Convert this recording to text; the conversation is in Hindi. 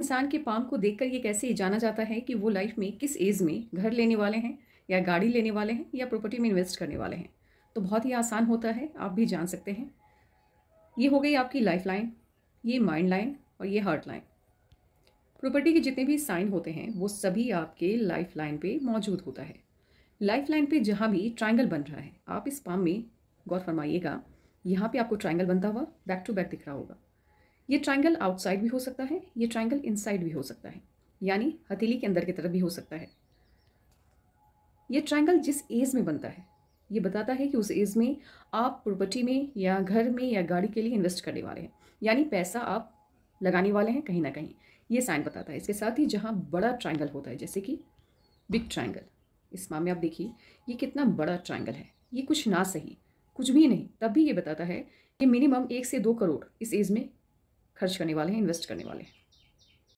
इंसान के पाम को देखकर ये कैसे जाना जाता है कि वो लाइफ में किस एज में घर लेने वाले हैं या गाड़ी लेने वाले हैं या प्रॉपर्टी में इन्वेस्ट करने वाले हैं तो बहुत ही आसान होता है आप भी जान सकते हैं ये हो गई आपकी लाइफ लाइन ये माइंड लाइन और ये हार्ट लाइन प्रॉपर्टी के जितने भी साइन होते हैं वो सभी आपके लाइफ लाइन पर मौजूद होता है लाइफ लाइन पर जहाँ भी ट्राइंगल बन रहा है आप इस पाम में गौर फरमाइएगा यहाँ पर आपको ट्राइंगल बनता हुआ बैक टू बैक दिख रहा होगा ये ट्राइंगल आउटसाइड भी हो सकता है ये ट्राइंगल इनसाइड भी हो सकता है यानी हथेली के अंदर की तरफ भी हो सकता है ये ट्राइंगल जिस एज में बनता है ये बताता है कि उस एज में आप प्रॉपर्टी में या घर में या गाड़ी के लिए इन्वेस्ट करने वाले हैं यानी पैसा आप लगाने वाले हैं कहीं ना कहीं ये साइन बताता है इसके साथ ही जहाँ बड़ा ट्राइंगल होता है जैसे कि बिग ट्राइंगल इस मामले आप देखिए ये कितना बड़ा ट्राइंगल है ये कुछ ना सही कुछ भी नहीं तब भी ये बताता है कि मिनिमम एक से दो करोड़ इस एज में खर्च करने वाले हैं इन्वेस्ट करने वाले हैं